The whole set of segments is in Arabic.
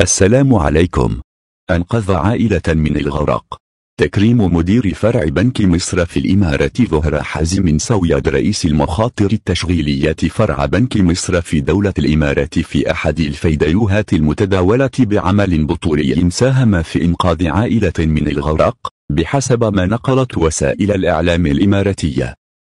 السلام عليكم أنقذ عائلة من الغرق تكريم مدير فرع بنك مصر في الإمارة ظهر حازم سويد رئيس المخاطر التشغيلية فرع بنك مصر في دولة الإمارات في أحد الفيديوهات المتداولة بعمل بطولي ساهم في إنقاذ عائلة من الغرق بحسب ما نقلت وسائل الإعلام الإماراتية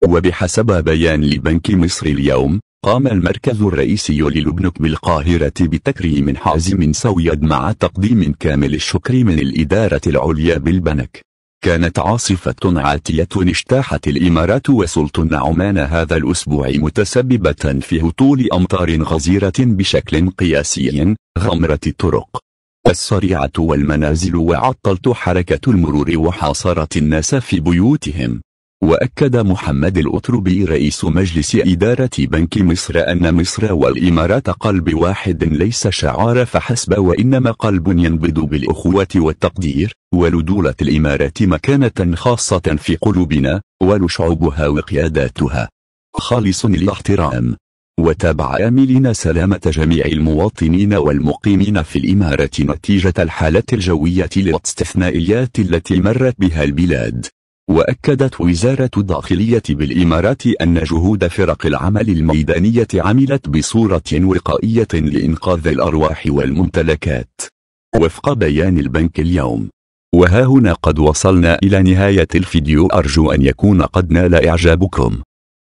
وبحسب بيان لبنك مصر اليوم قام المركز الرئيسي للبنك بالقاهرة بتكريم حازم سويد مع تقديم كامل الشكر من الإدارة العليا بالبنك كانت عاصفة عاتية اجتاحت الإمارات وسلطن عمان هذا الأسبوع متسببة في هطول أمطار غزيرة بشكل قياسي غمرت الطرق السريعة والمنازل وعطلت حركة المرور وحاصرت الناس في بيوتهم وأكد محمد الأطربي رئيس مجلس إدارة بنك مصر أن مصر والإمارات قلب واحد ليس شعار فحسب وإنما قلب ينبض بالأخوة والتقدير ولدولة الإمارات مكانة خاصة في قلوبنا ولشعوبها وقياداتها خالص للاحترام وتابع آملين سلامة جميع المواطنين والمقيمين في الإمارات نتيجة الحالة الجوية الاستثنائيات التي مرت بها البلاد وأكدت وزارة الداخلية بالإمارات أن جهود فرق العمل الميدانية عملت بصورة وقائية لإنقاذ الأرواح والممتلكات وفق بيان البنك اليوم وها هنا قد وصلنا إلى نهاية الفيديو أرجو أن يكون قد نال إعجابكم